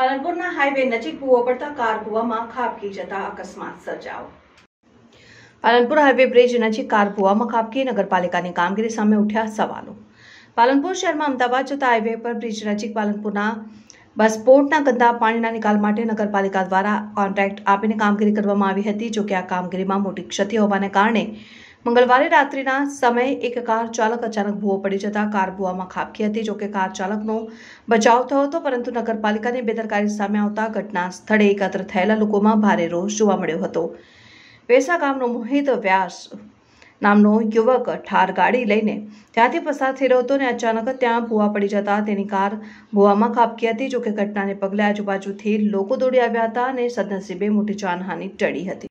પાલનપુરના highway નજીક ભૂવો પડતા કાર ભૂવામાં ખાબકી જતા અકસ્માત સર્જાયો પાલનપુર હાઈવે બ્રિજ નજીક કાર ભૂવામાં ખાબકી નગરપાલિકાની કામગીરી સામે ઉઠ્યા સવાલો પાલનપુર શહેરમાં અમદાવાદ જતા હાઈવે પર બ્રિજ નજીક પાલનપુરના બસ પોર્ટના ગંદા પાણીના નિકાલ માટે નગરપાલિકા દ્વારા કોન્ટ્રાક્ટ આપીને કામગીરી કરવામાં આવી હતી જોકે આ કામગીરીમાં મોટી ક્ષતિ હોવાને કારણે મંગળવારે રાત્રિના સમયે એક કાર ચાલક અચાનક ભૂવો પડી જતા કાર ભૂવામાં ખાબકી હતી જોકે કાર ચાલકનો બચાવ થયો હતો પરંતુ નગરપાલિકાની બેદરકારી સામે આવતા ઘટના સ્થળે એકત્ર થયેલા લોકોમાં ભારે રોષ જોવા મળ્યો હતો વેસા ગામનો મોહિત વ્યાસ નામનો યુવક ઠાર ગાડી લઈને ત્યાંથી પસાર થઈ રહ્યો હતો અને અચાનક ત્યાં ભૂવા પડી જતા તેની કાર ભૂવામાં ખાબકી હતી જોકે ઘટનાને પગલે આજુબાજુથી લોકો દોડી આવ્યા હતા અને સદનસીબે મોટી જાનહાનિ ટળી હતી